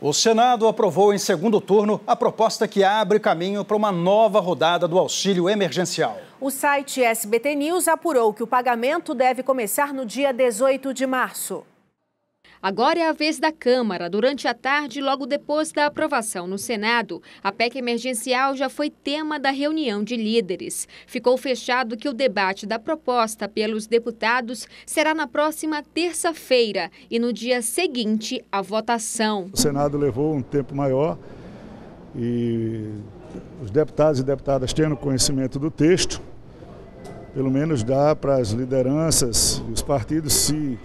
O Senado aprovou em segundo turno a proposta que abre caminho para uma nova rodada do auxílio emergencial. O site SBT News apurou que o pagamento deve começar no dia 18 de março. Agora é a vez da Câmara. Durante a tarde, logo depois da aprovação no Senado, a PEC emergencial já foi tema da reunião de líderes. Ficou fechado que o debate da proposta pelos deputados será na próxima terça-feira e no dia seguinte a votação. O Senado levou um tempo maior e os deputados e deputadas tendo conhecimento do texto, pelo menos dá para as lideranças e os partidos se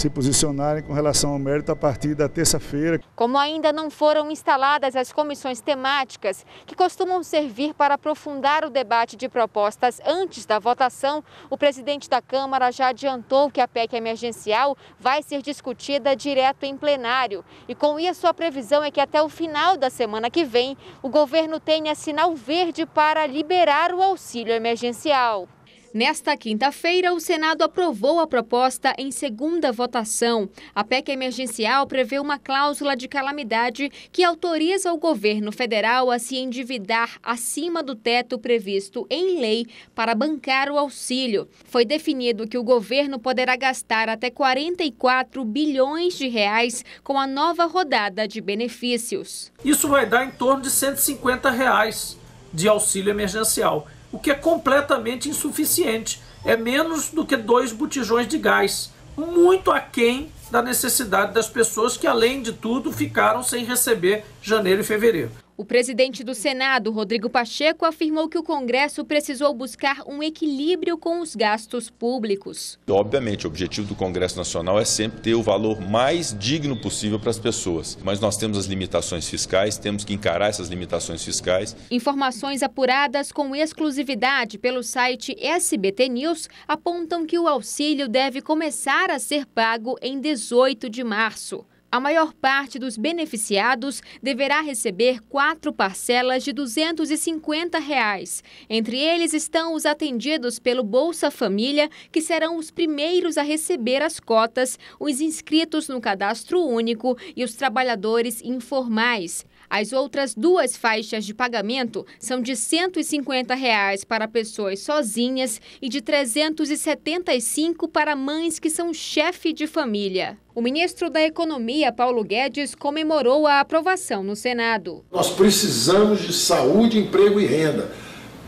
se posicionarem com relação ao mérito a partir da terça-feira. Como ainda não foram instaladas as comissões temáticas, que costumam servir para aprofundar o debate de propostas antes da votação, o presidente da Câmara já adiantou que a PEC emergencial vai ser discutida direto em plenário. E com isso, a previsão é que até o final da semana que vem, o governo tenha sinal verde para liberar o auxílio emergencial. Nesta quinta-feira, o Senado aprovou a proposta em segunda votação. A PEC emergencial prevê uma cláusula de calamidade que autoriza o governo federal a se endividar acima do teto previsto em lei para bancar o auxílio. Foi definido que o governo poderá gastar até 44 bilhões de reais com a nova rodada de benefícios. Isso vai dar em torno de 150 reais de auxílio emergencial o que é completamente insuficiente. É menos do que dois botijões de gás, muito aquém da necessidade das pessoas que, além de tudo, ficaram sem receber janeiro e fevereiro. O presidente do Senado, Rodrigo Pacheco, afirmou que o Congresso precisou buscar um equilíbrio com os gastos públicos. Obviamente, o objetivo do Congresso Nacional é sempre ter o valor mais digno possível para as pessoas, mas nós temos as limitações fiscais, temos que encarar essas limitações fiscais. Informações apuradas com exclusividade pelo site SBT News apontam que o auxílio deve começar a ser pago em 18 de março. A maior parte dos beneficiados deverá receber quatro parcelas de R$ 250. Reais. Entre eles estão os atendidos pelo Bolsa Família, que serão os primeiros a receber as cotas, os inscritos no cadastro único e os trabalhadores informais. As outras duas faixas de pagamento são de R$ 150 reais para pessoas sozinhas e de R$ 375 para mães que são chefe de família o ministro da Economia, Paulo Guedes, comemorou a aprovação no Senado. Nós precisamos de saúde, emprego e renda.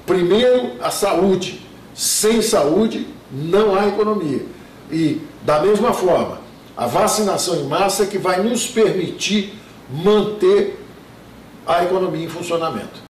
Primeiro, a saúde. Sem saúde, não há economia. E, da mesma forma, a vacinação em massa é que vai nos permitir manter a economia em funcionamento.